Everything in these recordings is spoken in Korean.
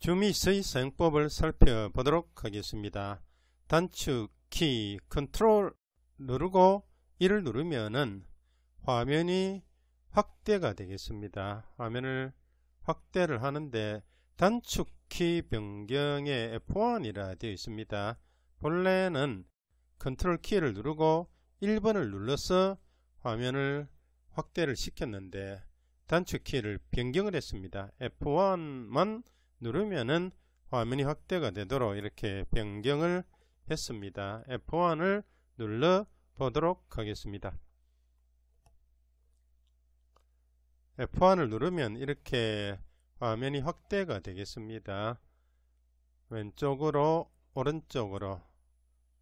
주미스의 사용법을 살펴보도록 하겠습니다. 단축 키 컨트롤 누르고 1을 누르면은 화면이 확대가 되겠습니다. 화면을 확대를 하는데 단축키 변경에 F1이라 되어 있습니다. 본래는 컨트롤 키를 누르고 1번을 눌러서 화면을 확대를 시켰는데 단축키를 변경을 했습니다. F1만 누르면은 화면이 확대가 되도록 이렇게 변경을 했습니다. F1을 눌러 보도록 하겠습니다. F1을 누르면 이렇게 화면이 확대가 되겠습니다. 왼쪽으로 오른쪽으로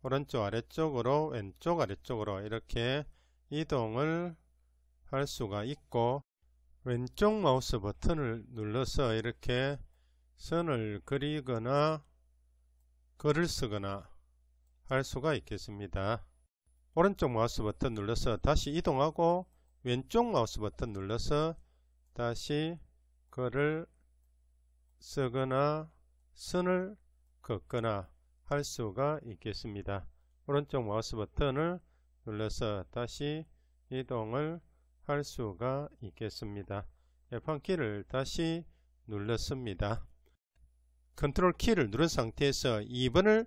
오른쪽 아래쪽으로 왼쪽 아래쪽으로 이렇게 이동을 할 수가 있고 왼쪽 마우스 버튼을 눌러서 이렇게 선을 그리거나 글을 쓰거나 할 수가 있겠습니다. 오른쪽 마우스 버튼 눌러서 다시 이동하고 왼쪽 마우스 버튼 눌러서 다시 글을 쓰거나 선을 긋거나 할 수가 있겠습니다. 오른쪽 마우스 버튼을 눌러서 다시 이동을 할 수가 있겠습니다. F1 키를 다시 눌렀습니다. 컨트롤 키를 누른 상태에서 2번을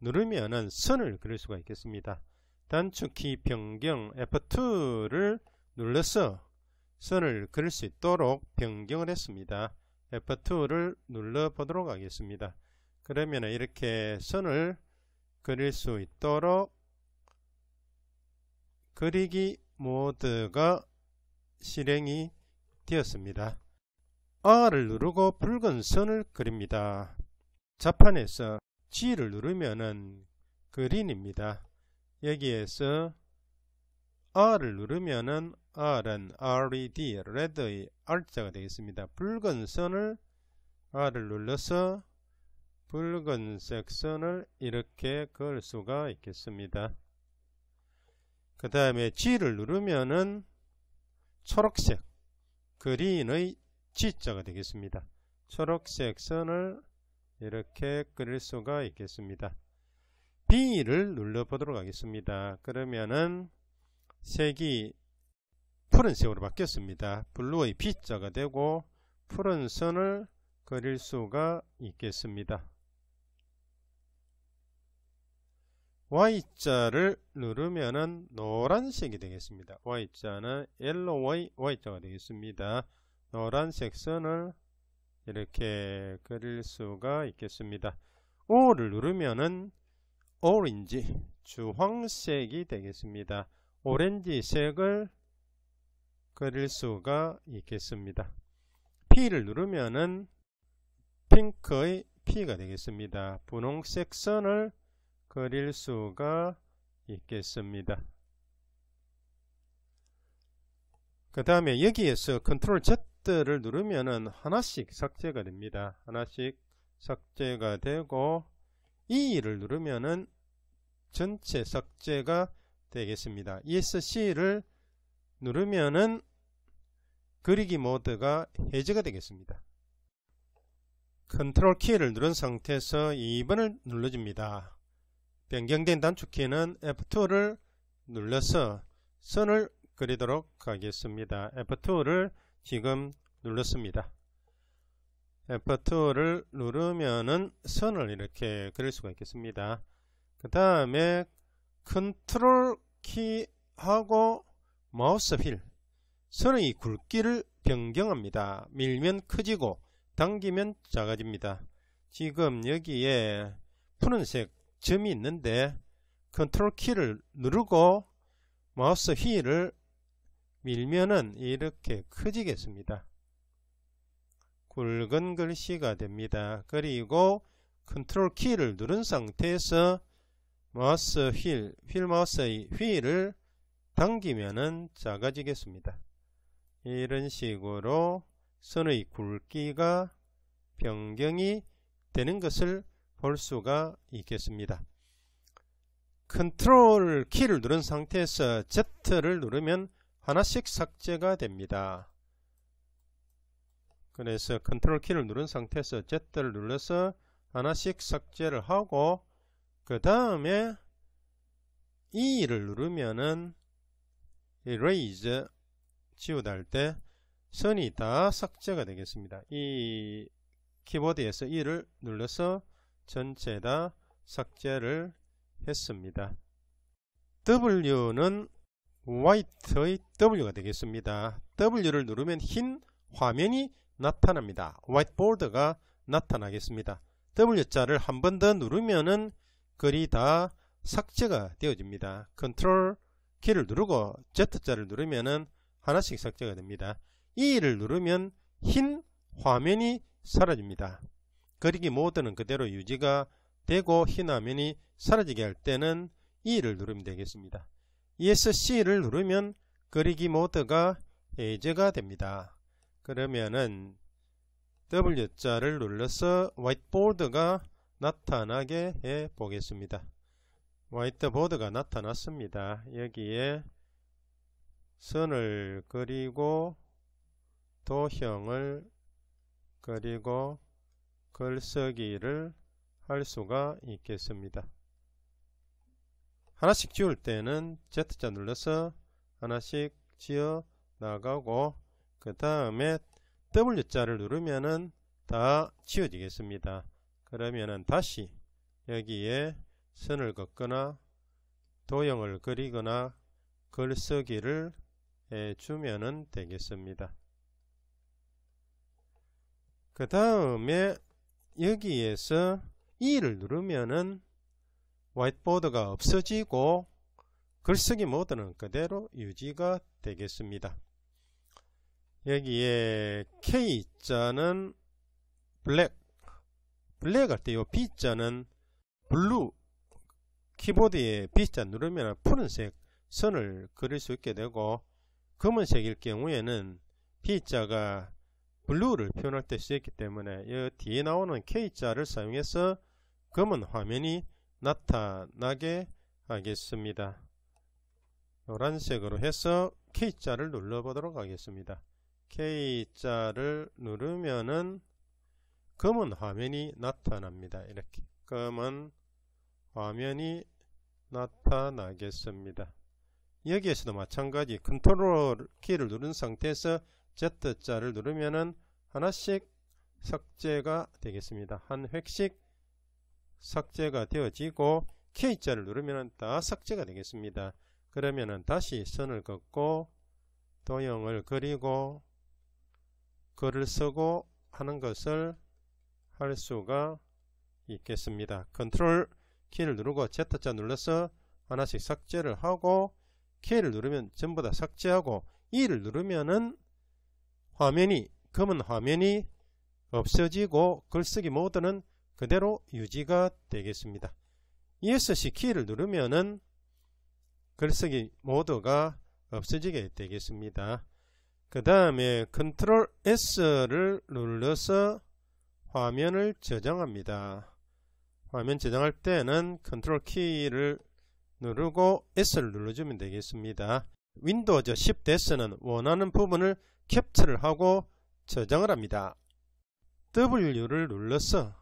누르면은 선을 그릴 수가 있겠습니다. 단축키 변경 F2를 눌러서 선을 그릴 수 있도록 변경을 했습니다. F2를 눌러 보도록 하겠습니다. 그러면 이렇게 선을 그릴 수 있도록 그리기 모드가 실행이 되었습니다. R을 누르고 붉은 선을 그립니다. 자판에서 G를 누르면은 그린입니다. 여기에서 R을 누르면은 R은 RED, RED의 R자가 되겠습니다. 붉은 선을 R을 눌러서 붉은색 선을 이렇게 그을 수가 있겠습니다. 그 다음에 G를 누르면은 초록색 그린의 G자가 되겠습니다. 초록색 선을 이렇게 끓일 수가 있겠습니다. B를 눌러 보도록 하겠습니다. 그러면은 색이 푸른색으로 바뀌었습니다. 블루의 B자가 되고 푸른 선을 그릴 수가 있겠습니다. Y자를 누르면은 노란색이 되겠습니다. Y자는 yellow의 Y자가 되겠습니다. 노란색 선을 이렇게 그릴 수가 있겠습니다. O를 누르면은 오렌지 주황색이 되겠습니다. 오렌지색을 그릴 수가 있겠습니다. P를 누르면은 핑크의 P가 되겠습니다. 분홍색 선을 그릴 수가 있겠습니다. 그 다음에 여기에서 컨트롤 Z 리스트를 누르면은 하나씩 삭제가 됩니다. 하나씩 삭제가 되고 E를 누르면은 전체 삭제가 되겠습니다. ESC를 누르면은 그리기 모드가 해제가 되겠습니다. 컨트롤 키를 누른 상태에서 2번을 눌러줍니다. 변경된 단축키는 F2를 눌러서 선을 그리도록 하겠습니다. F2를 지금 눌렀습니다. F2를 누르면은 선을 이렇게 그릴 수가 있겠습니다. 그 다음에 컨트롤 키하고 마우스 휠 선의 굵기를 변경합니다. 밀면 커지고 당기면 작아집니다. 지금 여기에 푸른색 점이 있는데 컨트롤 키를 누르고 마우스 휠을 밀면은 이렇게 커지겠습니다. 굵은 글씨가 됩니다. 그리고 컨트롤 키를 누른 상태에서 마우스 휠, 휠 마우스의 휠을 당기면은 작아지겠습니다. 이런 식으로 선의 굵기가 변경이 되는 것을 볼 수가 있겠습니다. 컨트롤 키를 누른 상태에서 Z를 누르면 하나씩 삭제가 됩니다. 그래서 컨트롤 키를 누른 상태에서 Z를 눌러서 하나씩 삭제를 하고 그 다음에 E를 누르면은 erase 지우다 할때 선이 다 삭제가 되겠습니다. 이 키보드에서 E를 눌러서 전체 다 삭제를 했습니다. W는 white의 W가 되겠습니다. W를 누르면 흰 화면이 나타납니다. whiteboard가 나타나겠습니다. W자를 한 번 더 누르면은 글이 다 삭제가 되어집니다. Ctrl 키를 누르고 Z자를 누르면은 하나씩 삭제가 됩니다. E를 누르면 흰 화면이 사라집니다. 그리기 모드는 그대로 유지가 되고 흰 화면이 사라지게 할 때는 E를 누르면 되겠습니다. ESC를 누르면 그리기 모드가 예제가 됩니다. 그러면은 W자를 눌러서 w h i t e b o a r d 가 나타나게 해 보겠습니다. w h i t e b o a r d 가 나타났습니다. 여기에 선을 그리고 도형을 그리고 글쓰기를 할 수가 있겠습니다. 하나씩 지울 때는 Z자 눌러서 하나씩 지어 나가고 그 다음에 W자를 누르면은 다 지워지겠습니다. 그러면은 다시 여기에 선을 긋거나 도형을 그리거나 글쓰기를 해주면은 되겠습니다. 그 다음에 여기에서 E를 누르면은 화이트보드가 없어지고 글쓰기 모드는 그대로 유지가 되겠습니다. 여기에 K자는 블랙 블랙 할때이 B자는 블루 키보드에 B자 누르면 푸른색 선을 그릴 수 있게 되고 검은색일 경우에는 B자가 블루를 표현할 때 쓰였기 때문에 이 뒤에 나오는 K자를 사용해서 검은 화면이 나타나게 하겠습니다. 노란색으로 해서 K자를 눌러보도록 하겠습니다. K자를 누르면은 검은 화면이 나타납니다. 이렇게 검은 화면이 나타나겠습니다. 여기에서도 마찬가지 컨트롤 키를 누른 상태에서 Z자를 누르면은 하나씩 삭제가 되겠습니다. 한 획씩 삭제가 되어지고 K자를 누르면 다 삭제가 되겠습니다. 그러면 다시 선을 긋고 도형을 그리고 글을 쓰고 하는 것을 할 수가 있겠습니다. 컨트롤 키를 누르고 Z자 눌러서 하나씩 삭제를 하고 K를 누르면 전부 다 삭제하고 E를 누르면은 화면이 검은 화면이 없어지고 글쓰기 모드는 그대로 유지가 되겠습니다. ESC 키를 누르면은 글쓰기 모드가 없어지게 되겠습니다. 그 다음에 Ctrl S를 눌러서 화면을 저장합니다. 화면 저장할 때는 Ctrl 키를 누르고 S를 눌러주면 되겠습니다. 윈도우즈 10대 S는 원하는 부분을 캡처를 하고 저장을 합니다. W를 눌러서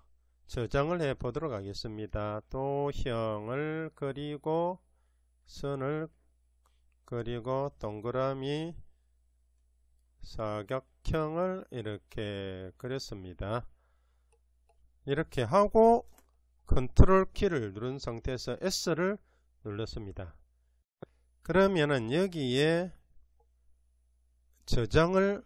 저장을 해 보도록 하겠습니다. 또형을 그리고 선을 그리고 동그라미 사각형을 이렇게 그렸습니다. 이렇게 하고 컨트롤 키를 누른 상태에서 S를 눌렀습니다. 그러면은 여기에 저장을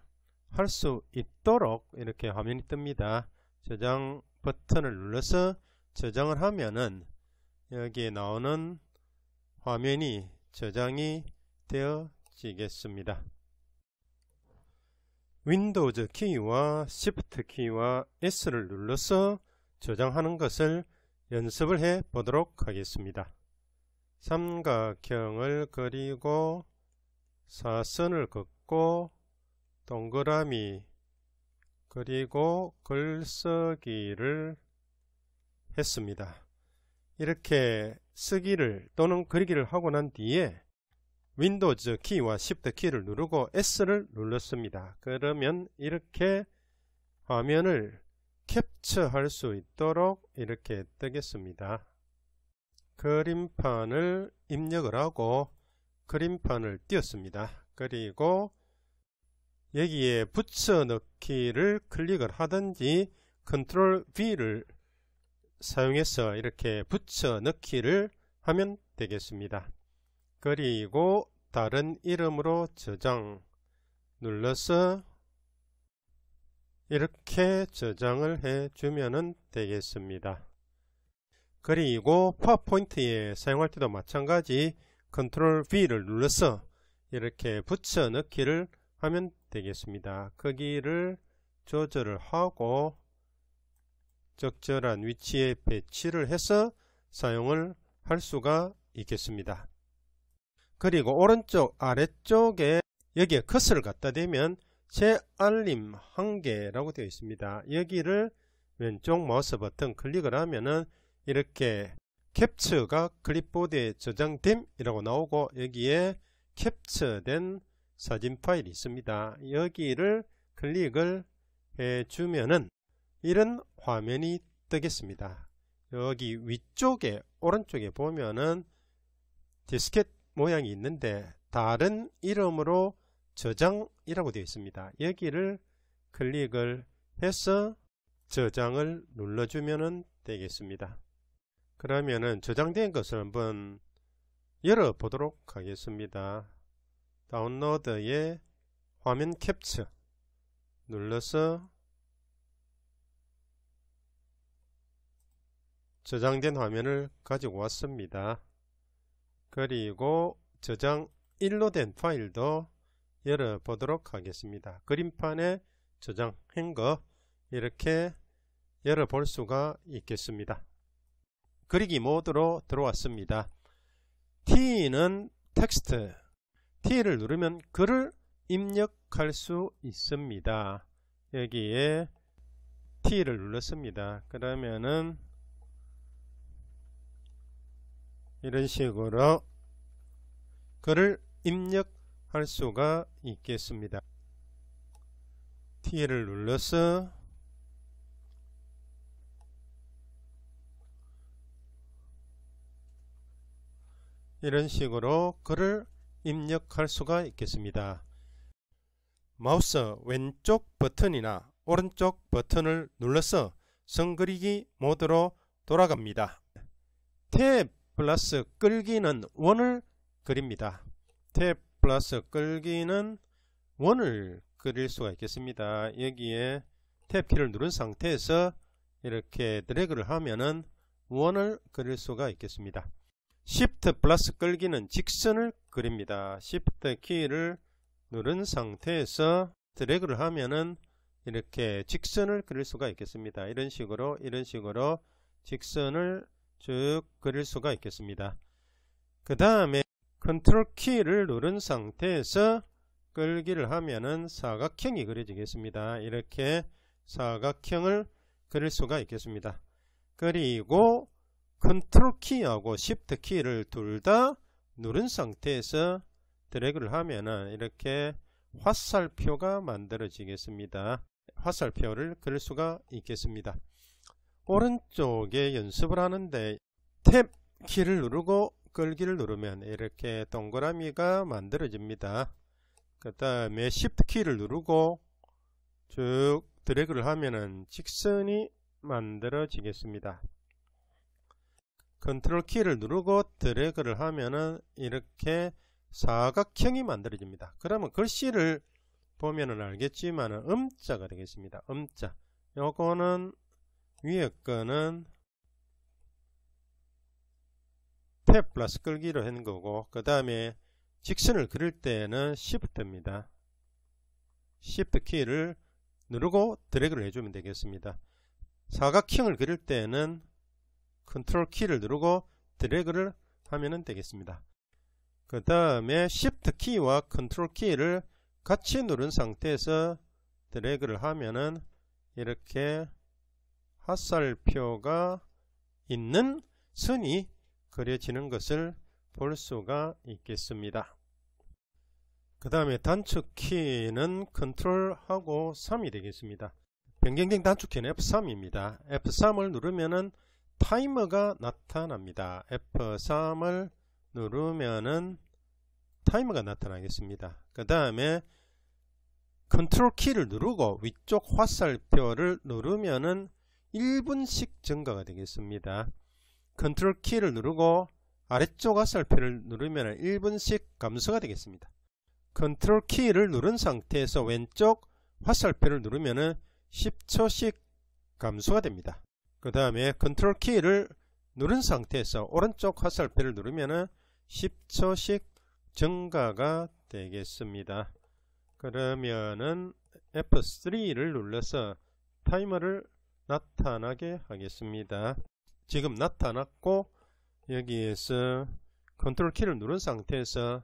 할 수 있도록 이렇게 화면이 뜹니다. 저장 버튼을 눌러서 저장을 하면은 여기에 나오는 화면이 저장이 되어지겠습니다. 윈도우즈 키와 시프트 키와 S를 눌러서 저장하는 것을 연습을 해 보도록 하겠습니다. 삼각형을 그리고 사선을 긋고 동그라미 그리고 글쓰기를 했습니다. 이렇게 쓰기를 또는 그리기를 하고 난 뒤에 윈도우즈 키와 s h i 키를 누르고 S를 눌렀습니다. 그러면 이렇게 화면을 캡처할 수 있도록 이렇게 뜨겠습니다. 그림판을 입력을 하고 그림판을 띄웠습니다. 그리고 여기에 붙여넣기를 클릭을 하든지 컨트롤 V를 사용해서 이렇게 붙여넣기를 하면 되겠습니다. 그리고 다른 이름으로 저장 눌러서 이렇게 저장을 해주면 되겠습니다. 그리고 파워포인트에 사용할 때도 마찬가지 컨트롤 V를 눌러서 이렇게 붙여넣기를 하면 되겠습니다. 크기를 그 조절을 하고 적절한 위치에 배치를 해서 사용을 할 수가 있겠습니다. 그리고 오른쪽 아래쪽에 여기에 컷을 갖다 대면 재알림 한개라고 되어 있습니다. 여기를 왼쪽 마우스 버튼 클릭을 하면은 이렇게 캡처가 클립보드에 저장됨이라고 나오고 여기에 캡처된 사진 파일이 있습니다. 여기를 클릭을 해주면은 이런 화면이 뜨겠습니다. 여기 위쪽에 오른쪽에 보면은 디스켓 모양이 있는데 다른 이름으로 저장이라고 되어 있습니다. 여기를 클릭을 해서 저장을 눌러주면 되겠습니다. 그러면은 저장된 것을 한번 열어보도록 하겠습니다. 다운로드에 화면 캡처 눌러서 저장된 화면을 가지고 왔습니다. 그리고 저장 1로 된 파일도 열어보도록 하겠습니다. 그림판에 저장한 거 이렇게 열어볼 수가 있겠습니다. 그리기 모드로 들어왔습니다. T는 텍스트 T를 누르면 글을 입력할 수 있습니다. 여기에 T를 눌렀습니다. 그러면은 이런 식으로 글을 입력할 수가 있겠습니다. T를 눌러서 이런 식으로 글을 입력할 수가 있겠습니다. 마우스 왼쪽 버튼이나 오른쪽 버튼을 눌러서 선그리기 모드로 돌아갑니다. 탭 플러스 끌기는 원을 그립니다. 탭 플러스 끌기는 원을 그릴 수가 있겠습니다. 여기에 탭키를 누른 상태에서 이렇게 드래그를 하면은 원을 그릴 수가 있겠습니다. Shift 플러스 끌기는 직선을 그립니다. Shift 키를 누른 상태에서 드래그를 하면은 이렇게 직선을 그릴 수가 있겠습니다. 이런 식으로 이런 식으로 직선을 쭉 그릴 수가 있겠습니다. 그 다음에 컨트롤 키를 누른 상태에서 끌기를 하면은 사각형이 그려지겠습니다. 이렇게 사각형을 그릴 수가 있겠습니다. 그리고 컨트롤 키하고 s 프트 키를 둘 다 누른 상태에서 드래그를 하면은 이렇게 화살표가 만들어지겠습니다. 화살표를 그릴 수가 있겠습니다. 오른쪽에 연습을 하는데 탭 키를 누르고 끌기를 누르면 이렇게 동그라미가 만들어집니다. 그 다음에 Shift 키를 누르고 쭉 드래그를 하면은 직선이 만들어지겠습니다. 컨트롤 키를 누르고 드래그를 하면은 이렇게 사각형이 만들어집니다. 그러면 글씨를 그 보면은 알겠지만은 음자가 되겠습니다. 음자. 요거는 위에 거는 탭 플러스 끌기로 한 거고 그 다음에 직선을 그릴 때는 Shift입니다. Shift 키를 누르고 드래그를 해주면 되겠습니다. 사각형을 그릴 때는 컨트롤 키를 누르고 드래그를 하면 되겠습니다. 그 다음에 Shift 키와 컨트롤 키를 같이 누른 상태에서 드래그를 하면은 이렇게 화살표가 있는 선이 그려지는 것을 볼 수가 있겠습니다. 그 다음에 단축키는 컨트롤하고 3이 되겠습니다. 변경된 단축키는 F3입니다. F3을 누르면은 타이머가 나타납니다. F3을 누르면은 타이머가 나타나겠습니다. 그 다음에 컨트롤 키를 누르고 위쪽 화살표를 누르면은 1분씩 증가가 되겠습니다. 컨트롤 키를 누르고 아래쪽 화살표를 누르면 1분씩 감소가 되겠습니다. 컨트롤 키를 누른 상태에서 왼쪽 화살표를 누르면 10초씩 감소가 됩니다. 그 다음에 컨트롤 키를 누른 상태에서 오른쪽 화살표를 누르면 10초씩 증가가 되겠습니다. 그러면은 F3를 눌러서 타이머를 나타나게 하겠습니다. 지금 나타났고 여기에서 컨트롤 키를 누른 상태에서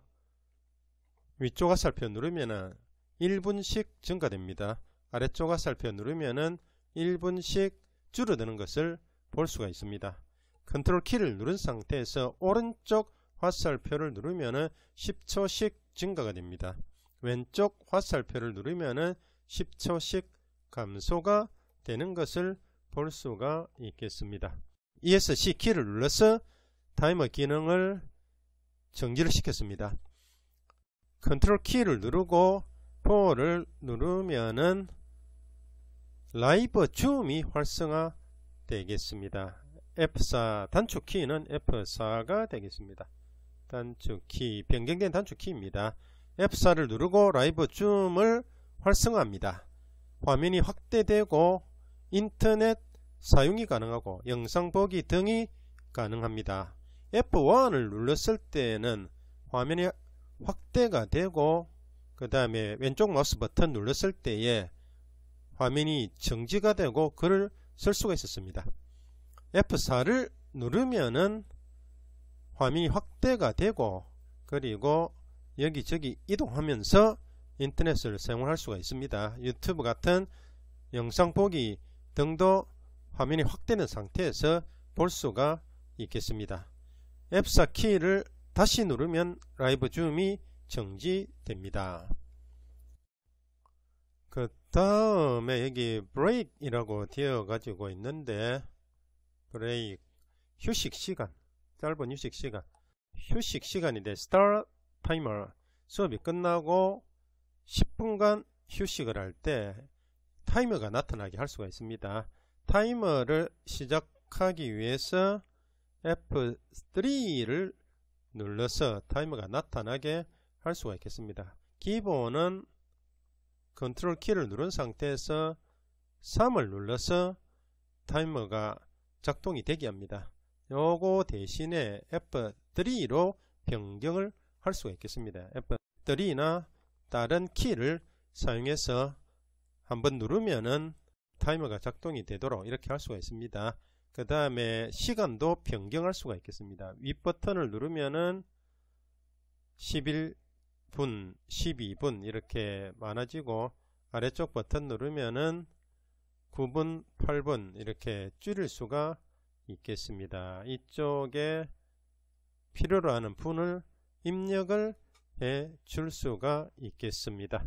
위쪽 화살표 누르면 1분씩 증가됩니다. 아래쪽 화살표 누르면 1분씩 줄어드는 것을 볼 수가 있습니다. 컨트롤 키를 누른 상태에서 오른쪽 화살표를 누르면 10초씩 증가가 됩니다. 왼쪽 화살표를 누르면 10초씩 감소가 되는 것을 볼 수가 있겠습니다. ESC 키를 눌러서 타이머 기능을 정지를 시켰습니다. 컨트롤 키를 누르고 4를 누르면은 라이브 줌이 활성화되겠습니다. F4 단축키는 F4가 되겠습니다. 단축키 변경된 단축키입니다. F4를 누르고 라이브 줌을 활성화합니다. 화면이 확대되고 인터넷 사용이 가능하고 영상 보기 등이 가능합니다. F1을 눌렀을 때는 화면이 확대가 되고 그 다음에 왼쪽 마우스 버튼 눌렀을 때에 화면이 정지가 되고 글을 쓸 수가 있었습니다. F4를 누르면은 화면이 확대가 되고 그리고 여기저기 이동하면서 인터넷을 사용할 수가 있습니다. 유튜브 같은 영상 보기 등도 화면이 확대된 상태에서 볼 수가 있겠습니다. F4 키를 다시 누르면 라이브 줌이 정지됩니다. 다음에 여기 break이라고 되어 가지고 있는데 break 휴식 시간 짧은 휴식 시간 휴식 시간인데 start timer 수업이 끝나고 10분간 휴식을 할 때 타이머가 나타나게 할 수가 있습니다 타이머를 시작하기 위해서 F3를 눌러서 타이머가 나타나게 할 수가 있겠습니다 기본은 컨트롤 키를 누른 상태에서 3을 눌러서 타이머가 작동이 되게 합니다. 요거 대신에 F3로 변경을 할 수가 있겠습니다. F3나 다른 키를 사용해서 한번 누르면은 타이머가 작동이 되도록 이렇게 할 수가 있습니다. 그 다음에 시간도 변경할 수가 있겠습니다. 윗 버튼을 누르면은 11 10분, 12분 이렇게 많아지고 아래쪽 버튼 누르면은 9분, 8분 이렇게 줄일 수가 있겠습니다. 이쪽에 필요로 하는 분을 입력을 해 줄 수가 있겠습니다.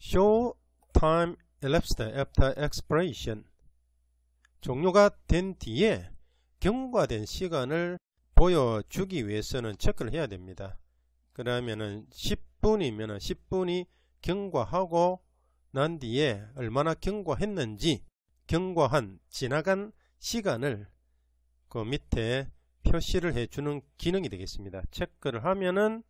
Show time elapsed after expiration 종료가 된 뒤에 경과된 시간을 보여주기 위해서는 체크를 해야 됩니다. 그러면은 10분이면은 10분이 경과하고 난 뒤에 얼마나 경과했는지 경과한 지나간 시간을 그 밑에 표시를 해주는 기능이 되겠습니다. 체크를 하면은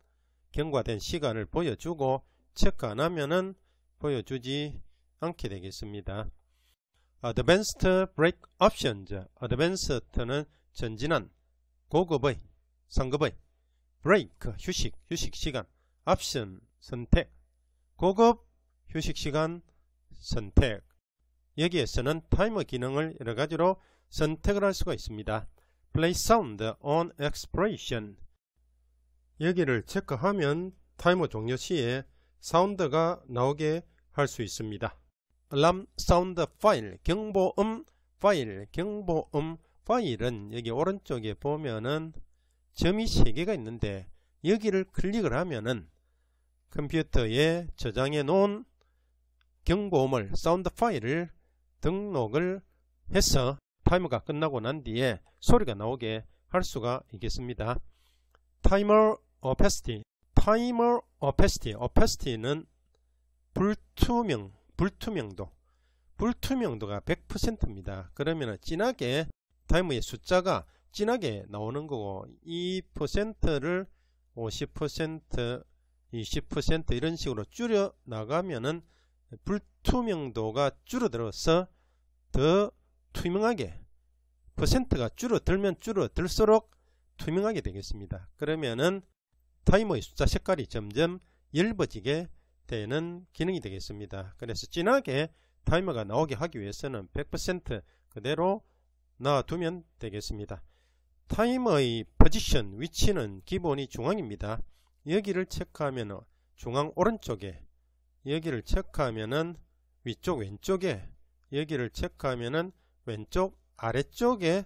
경과된 시간을 보여주고 체크 안 하면은 보여주지 않게 되겠습니다. Advanced b r a k Options Advanced는 전진한 고급의 상급의 브레이크 그 휴식 휴식 시간 o p 선택 고급 휴식 시간 선택 여기에서는 타이머 기능을 여러 가지로 선택을 할 수가 있습니다. play sound on expiration 여기를 체크하면 타이머 종료 시에 사운드가 나오게 할 수 있습니다. 알람 사운드 파일, 경보음 파일, 경보음 파일은 여기 오른쪽에 보면은 점이 3개가 있는데 여기를 클릭을 하면은 컴퓨터에 저장해 놓은 경고음을 사운드 파일을 등록을 해서 타이머가 끝나고 난 뒤에 소리가 나오게 할 수가 있겠습니다. 타이머 어페스티 타이머 어페스티 어페스티는 불투명 불투명도 불투명도가 100%입니다. 그러면 진하게 타이머의 숫자가 진하게 나오는 거고 2를50% 20% 이런 식으로 줄여 나가면은 불투명도가 줄어들어서 더 투명하게 퍼센트가 줄어들면 줄어들수록 투명하게 되겠습니다. 그러면은 타이머의 숫자 색깔이 점점 엷어지게 되는 기능이 되겠습니다. 그래서 진하게 타이머가 나오게 하기 위해서는 100% 그대로 놔두면 되겠습니다. 타이머의 포지션 위치는 기본이 중앙입니다. 여기를 체크하면 중앙 오른쪽에 여기를 체크하면은 위쪽 왼쪽에 여기를 체크하면은 왼쪽 아래쪽에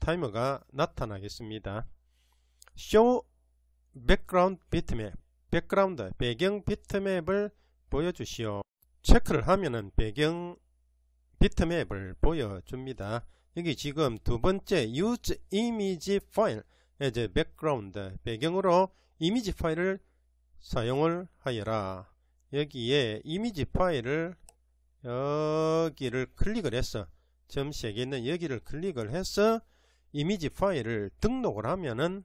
타이머가 나타나겠습니다. Show Background Bitmap 백그라운드 배경 비트맵을 보여주시오. 체크를 하면은 배경 비트맵을 보여줍니다. 여기 지금 두 번째 use image file 예, 이제 background 배경으로 이미지 파일을 사용을 하여라 여기에 이미지 파일을 여기를 클릭을 해서 점시에 있는 여기를 클릭을 해서 이미지 파일을 등록을 하면은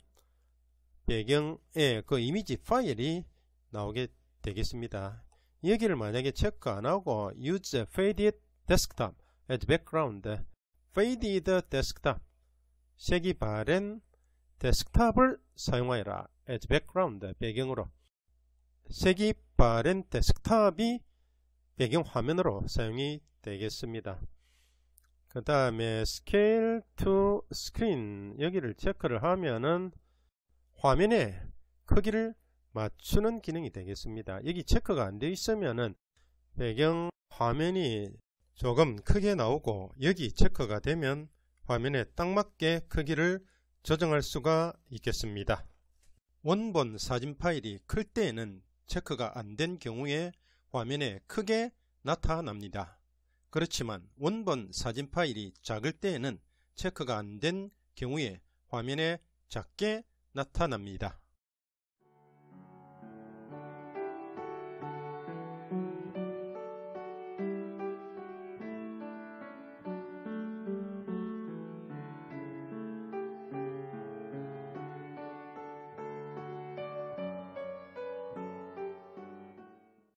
배경에 그 이미지 파일이 나오게 되겠습니다 여기를 만약에 체크 안하고 use faded desktop as background faded desktop 색이 바랜 데스크탑을 사용하여라 as background 배경으로 색이 바랜 데스크탑이 배경 화면으로 사용이 되겠습니다. 그 다음에 scale to screen 여기를 체크를 하면은 화면의 크기를 맞추는 기능이 되겠습니다. 여기 체크가 안 되어 있으면은 배경 화면이 조금 크게 나오고 여기 체크가 되면 화면에 딱 맞게 크기를 조정할 수가 있겠습니다. 원본 사진 파일이 클 때에는 체크가 안 된 경우에 화면에 크게 나타납니다. 그렇지만 원본 사진 파일이 작을 때에는 체크가 안 된 경우에 화면에 작게 나타납니다.